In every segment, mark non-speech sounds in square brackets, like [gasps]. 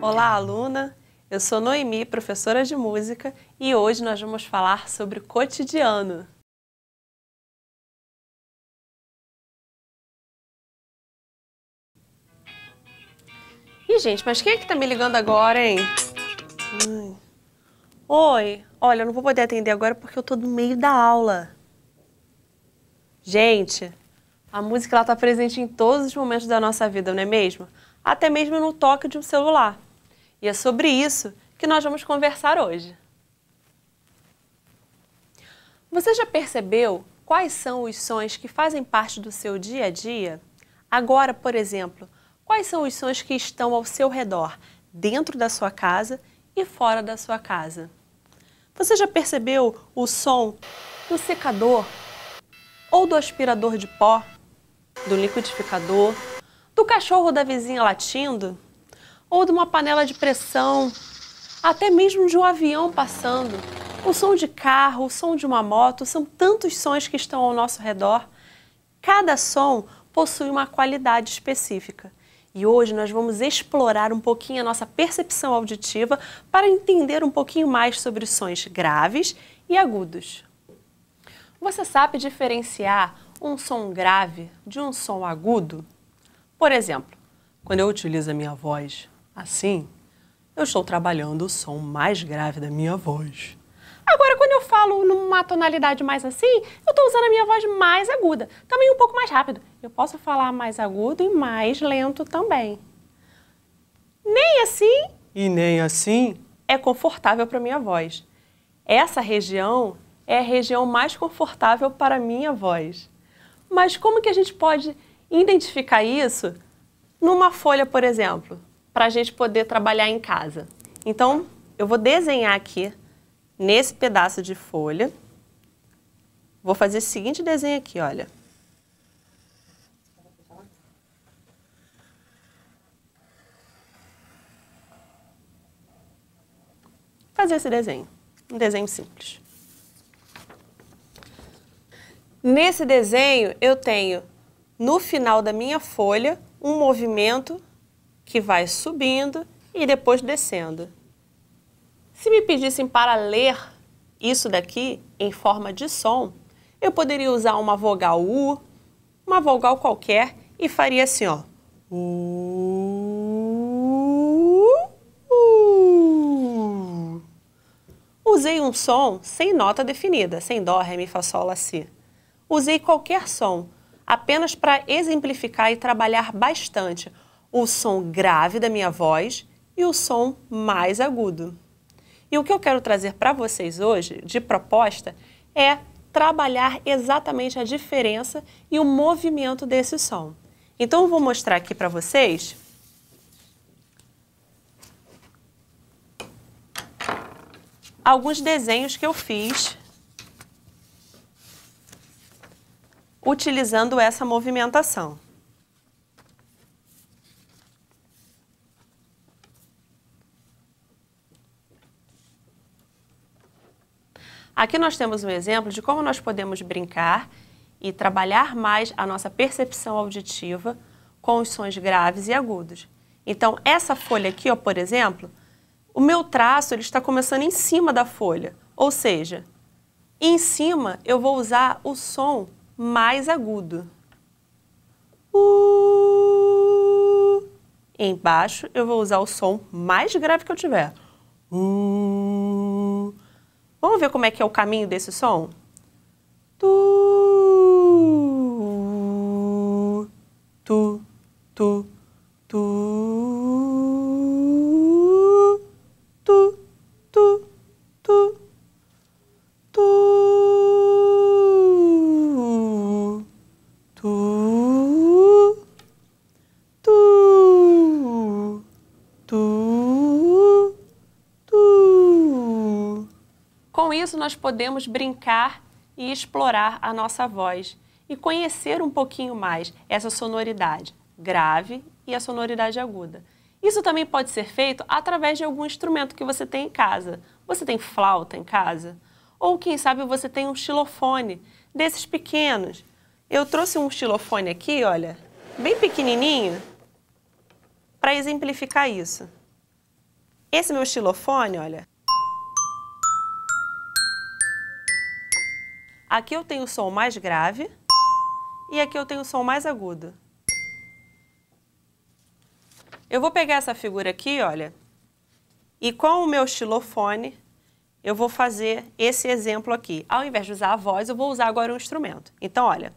Olá, aluna! Eu sou Noemi, professora de música, e hoje nós vamos falar sobre o cotidiano. Ih, gente, mas quem é que tá me ligando agora, hein? Oi! Olha, eu não vou poder atender agora porque eu tô no meio da aula. Gente, a música está presente em todos os momentos da nossa vida, não é mesmo? Até mesmo no toque de um celular. E é sobre isso que nós vamos conversar hoje. Você já percebeu quais são os sons que fazem parte do seu dia a dia? Agora, por exemplo, quais são os sons que estão ao seu redor, dentro da sua casa e fora da sua casa? Você já percebeu o som do secador ou do aspirador de pó, do liquidificador, do cachorro da vizinha latindo? ou de uma panela de pressão, até mesmo de um avião passando. O som de carro, o som de uma moto, são tantos sons que estão ao nosso redor. Cada som possui uma qualidade específica. E hoje nós vamos explorar um pouquinho a nossa percepção auditiva para entender um pouquinho mais sobre sons graves e agudos. Você sabe diferenciar um som grave de um som agudo? Por exemplo, quando eu utilizo a minha voz Assim, eu estou trabalhando o som mais grave da minha voz. Agora, quando eu falo numa tonalidade mais assim, eu estou usando a minha voz mais aguda, também um pouco mais rápido. Eu posso falar mais agudo e mais lento também. Nem assim e nem assim é confortável para minha voz. Essa região é a região mais confortável para minha voz. Mas como que a gente pode identificar isso numa folha, por exemplo? para a gente poder trabalhar em casa. Então, eu vou desenhar aqui nesse pedaço de folha. Vou fazer o seguinte desenho aqui, olha. Fazer esse desenho, um desenho simples. Nesse desenho, eu tenho no final da minha folha um movimento que vai subindo e depois descendo. Se me pedissem para ler isso daqui em forma de som, eu poderia usar uma vogal U, uma vogal qualquer e faria assim, ó. Usei um som sem nota definida, sem dó, ré, mi, fá, sol, lá, si. Usei qualquer som, apenas para exemplificar e trabalhar bastante o som grave da minha voz e o som mais agudo. E o que eu quero trazer para vocês hoje, de proposta, é trabalhar exatamente a diferença e o movimento desse som. Então eu vou mostrar aqui para vocês. Alguns desenhos que eu fiz utilizando essa movimentação. Aqui nós temos um exemplo de como nós podemos brincar e trabalhar mais a nossa percepção auditiva com os sons graves e agudos. Então, essa folha aqui, ó, por exemplo, o meu traço ele está começando em cima da folha, ou seja, em cima eu vou usar o som mais agudo. Uh, embaixo eu vou usar o som mais grave que eu tiver. Uh, Vamos ver como é que é o caminho desse som? Tu. isso nós podemos brincar e explorar a nossa voz e conhecer um pouquinho mais essa sonoridade grave e a sonoridade aguda. Isso também pode ser feito através de algum instrumento que você tem em casa. Você tem flauta em casa? Ou quem sabe você tem um xilofone desses pequenos. Eu trouxe um xilofone aqui, olha, bem pequenininho, para exemplificar isso. Esse meu xilofone, olha, Aqui eu tenho o som mais grave e aqui eu tenho o som mais agudo. Eu vou pegar essa figura aqui, olha, e com o meu xilofone eu vou fazer esse exemplo aqui. Ao invés de usar a voz, eu vou usar agora um instrumento. Então, olha.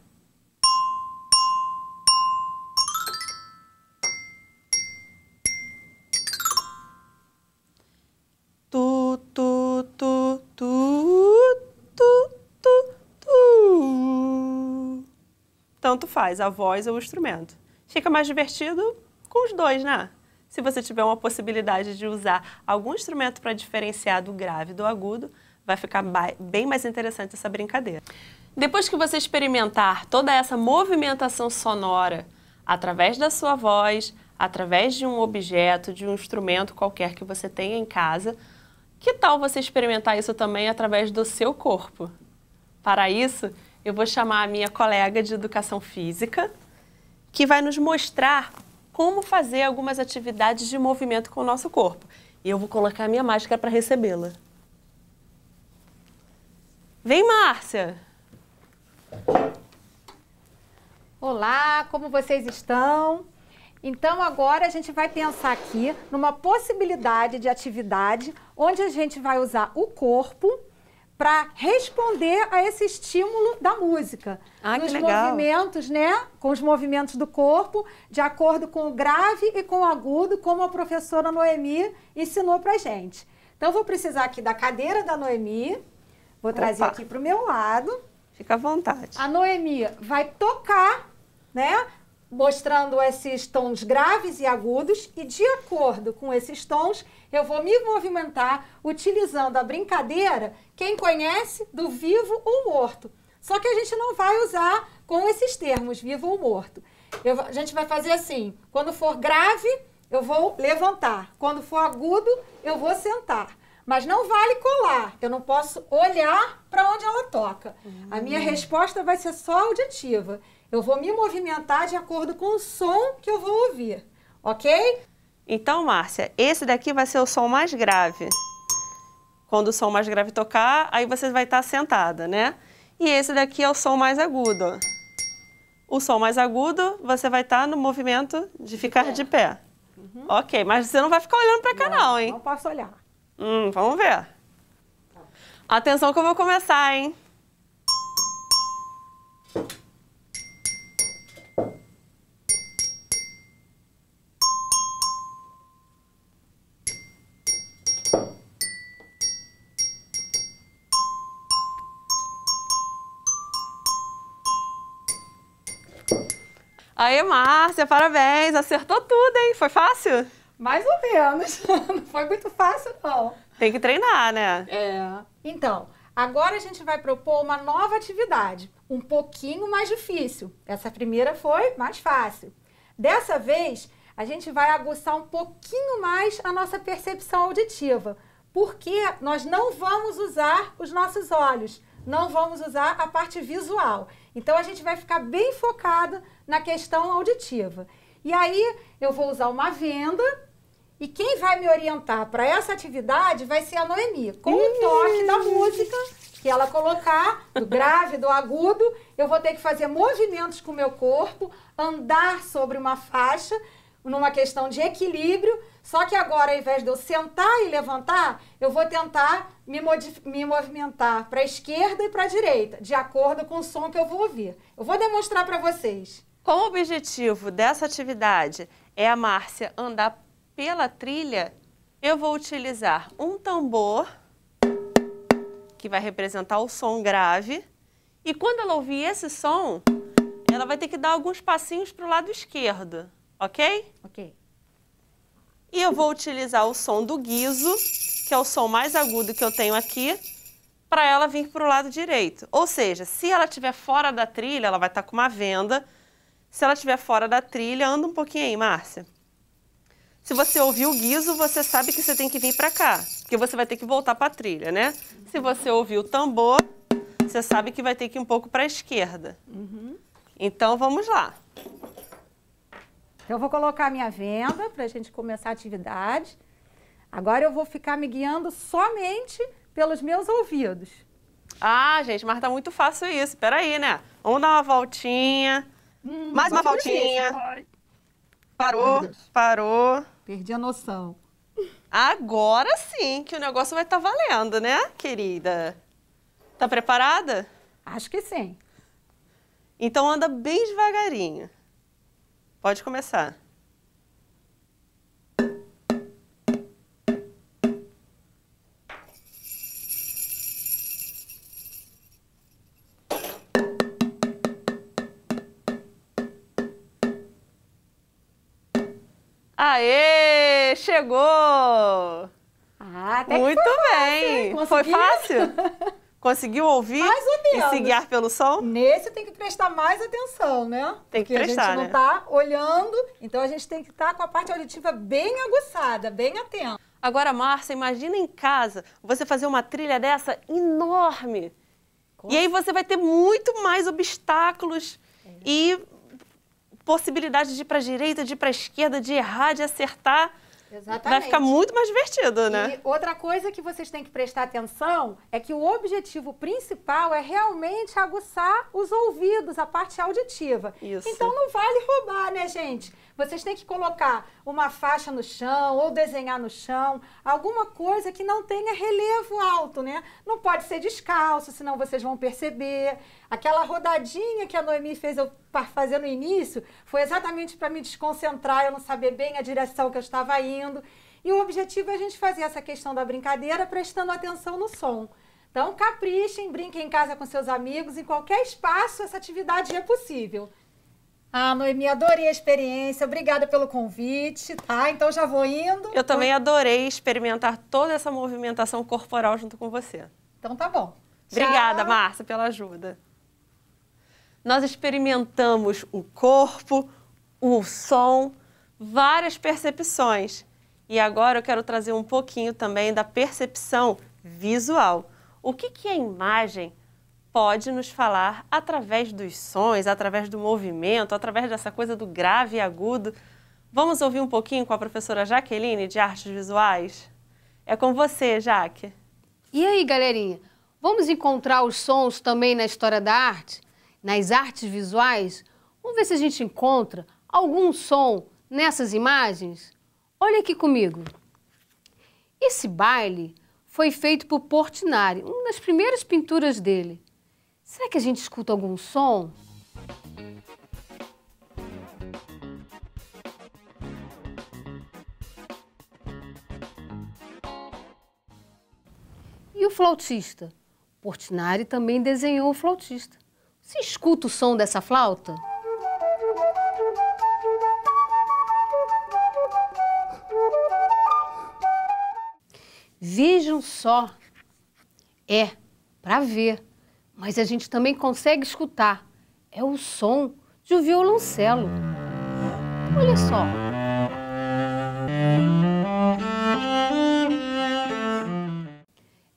tanto faz, a voz ou o instrumento. Fica mais divertido com os dois, né? Se você tiver uma possibilidade de usar algum instrumento para diferenciar do grave do agudo, vai ficar bem mais interessante essa brincadeira. Depois que você experimentar toda essa movimentação sonora através da sua voz, através de um objeto, de um instrumento qualquer que você tenha em casa, que tal você experimentar isso também através do seu corpo? Para isso, eu vou chamar a minha colega de educação física, que vai nos mostrar como fazer algumas atividades de movimento com o nosso corpo. E eu vou colocar a minha máscara para recebê-la. Vem, Márcia! Olá, como vocês estão? Então agora a gente vai pensar aqui numa possibilidade de atividade onde a gente vai usar o corpo para responder a esse estímulo da música. Ah, nos movimentos, né? Com os movimentos do corpo, de acordo com o grave e com o agudo, como a professora Noemi ensinou pra gente. Então, eu vou precisar aqui da cadeira da Noemi. Vou Opa. trazer aqui para o meu lado. Fica à vontade. A Noemi vai tocar, né? mostrando esses tons graves e agudos e de acordo com esses tons eu vou me movimentar utilizando a brincadeira, quem conhece, do vivo ou morto. Só que a gente não vai usar com esses termos, vivo ou morto. Eu, a gente vai fazer assim, quando for grave, eu vou levantar. Quando for agudo, eu vou sentar. Mas não vale colar, eu não posso olhar para onde ela toca. Uhum. A minha hum. resposta vai ser só auditiva. Eu vou me movimentar de acordo com o som que eu vou ouvir, ok? Então, Márcia, esse daqui vai ser o som mais grave. Quando o som mais grave tocar, aí você vai estar sentada, né? E esse daqui é o som mais agudo. O som mais agudo, você vai estar no movimento de ficar de pé. Uhum. Ok, mas você não vai ficar olhando para cá não, não, hein? Não posso olhar. Hum, vamos ver. Tá Atenção que eu vou começar, hein? Aê, Márcia, parabéns! Acertou tudo, hein? Foi fácil? Mais ou menos. [laughs] não foi muito fácil, não. Tem que treinar, né? É. Então, agora a gente vai propor uma nova atividade, um pouquinho mais difícil. Essa primeira foi mais fácil. Dessa vez, a gente vai aguçar um pouquinho mais a nossa percepção auditiva, porque nós não vamos usar os nossos olhos não vamos usar a parte visual. Então a gente vai ficar bem focado na questão auditiva. E aí eu vou usar uma venda e quem vai me orientar para essa atividade vai ser a Noemi, com o toque da música que ela colocar, do grave, do agudo, eu vou ter que fazer movimentos com o meu corpo, andar sobre uma faixa numa questão de equilíbrio, só que agora, ao invés de eu sentar e levantar, eu vou tentar me, me movimentar para a esquerda e para a direita, de acordo com o som que eu vou ouvir. Eu vou demonstrar para vocês. Como objetivo dessa atividade é a Márcia andar pela trilha, eu vou utilizar um tambor, que vai representar o som grave, e quando ela ouvir esse som, ela vai ter que dar alguns passinhos para o lado esquerdo. Ok? Ok. E eu vou utilizar o som do guiso, que é o som mais agudo que eu tenho aqui, para ela vir para o lado direito. Ou seja, se ela estiver fora da trilha, ela vai estar tá com uma venda. Se ela estiver fora da trilha, anda um pouquinho aí, Márcia. Se você ouvir o guiso, você sabe que você tem que vir para cá, porque você vai ter que voltar para a trilha, né? Se você ouvir o tambor, você sabe que vai ter que ir um pouco para a esquerda. Uhum. Então, vamos lá. Então, eu vou colocar a minha venda para a gente começar a atividade. Agora eu vou ficar me guiando somente pelos meus ouvidos. Ah, gente, mas tá muito fácil isso. Espera aí, né? Vamos dar uma voltinha. Hum, Mais uma voltinha. Parou, parou. Perdi a noção. Agora sim que o negócio vai estar tá valendo, né, querida? Tá preparada? Acho que sim. Então anda bem devagarinho. Pode começar. Aê! Chegou! Ah, até Muito fácil, bem! Foi fácil? [laughs] Conseguiu ouvir e se guiar pelo som? Nesse tem que prestar mais atenção, né? Tem que Porque prestar, a gente não está né? olhando, então a gente tem que estar tá com a parte auditiva bem aguçada, bem atenta. Agora, Márcia, imagina em casa você fazer uma trilha dessa enorme. E aí você vai ter muito mais obstáculos é. e possibilidades de ir para a direita, de ir para a esquerda, de errar, de acertar. Exatamente. Vai ficar muito mais divertido, né? E outra coisa que vocês têm que prestar atenção é que o objetivo principal é realmente aguçar os ouvidos, a parte auditiva. Isso. Então não vale roubar, né, gente? Vocês têm que colocar uma faixa no chão ou desenhar no chão, alguma coisa que não tenha relevo alto, né? Não pode ser descalço, senão vocês vão perceber. Aquela rodadinha que a Noemi fez, eu fazer no início foi exatamente para me desconcentrar, eu não saber bem a direção que eu estava indo. E o objetivo é a gente fazer essa questão da brincadeira prestando atenção no som. Então, caprichem, brinquem em casa com seus amigos, em qualquer espaço essa atividade é possível. Ah, Noemi, adorei a experiência. Obrigada pelo convite, tá? Então já vou indo. Eu também adorei experimentar toda essa movimentação corporal junto com você. Então tá bom. Obrigada, Márcia, pela ajuda nós experimentamos o corpo, o som, várias percepções. E agora eu quero trazer um pouquinho também da percepção visual. O que, que a imagem pode nos falar através dos sons, através do movimento, através dessa coisa do grave e agudo? Vamos ouvir um pouquinho com a professora Jaqueline de Artes Visuais? É com você, Jaque. E aí, galerinha? Vamos encontrar os sons também na história da arte? nas artes visuais, vamos ver se a gente encontra algum som nessas imagens? Olha aqui comigo. Esse baile foi feito por Portinari, uma das primeiras pinturas dele. Será que a gente escuta algum som? E o flautista? Portinari também desenhou o flautista. Você escuta o som dessa flauta? Vejam só. É, para ver. Mas a gente também consegue escutar. É o som de um violoncelo. Olha só.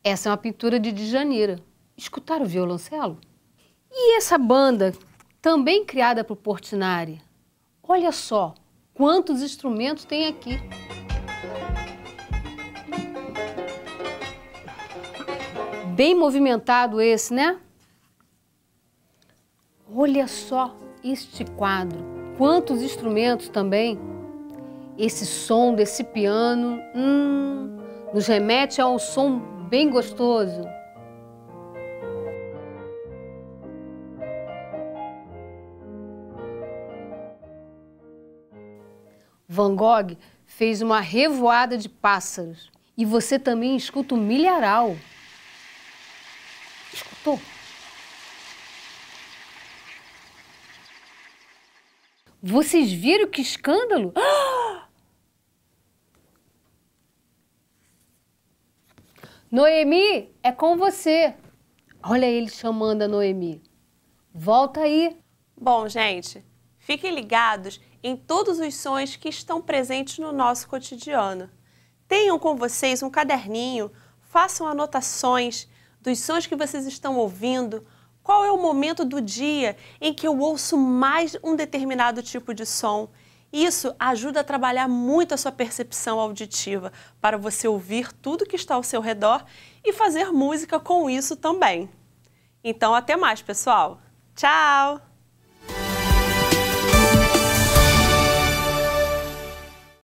Essa é uma pintura de Djaneira. Escutar o violoncelo? E essa banda, também criada por Portinari, olha só quantos instrumentos tem aqui. Bem movimentado esse, né? Olha só este quadro, quantos instrumentos também. Esse som desse piano hum, nos remete a um som bem gostoso. Van Gogh fez uma revoada de pássaros. E você também escuta o milharal. Escutou? Vocês viram que escândalo? [gasps] Noemi, é com você. Olha ele chamando a Noemi. Volta aí. Bom, gente, fiquem ligados em todos os sons que estão presentes no nosso cotidiano. Tenham com vocês um caderninho, façam anotações dos sons que vocês estão ouvindo, qual é o momento do dia em que eu ouço mais um determinado tipo de som. Isso ajuda a trabalhar muito a sua percepção auditiva, para você ouvir tudo que está ao seu redor e fazer música com isso também. Então, até mais, pessoal! Tchau!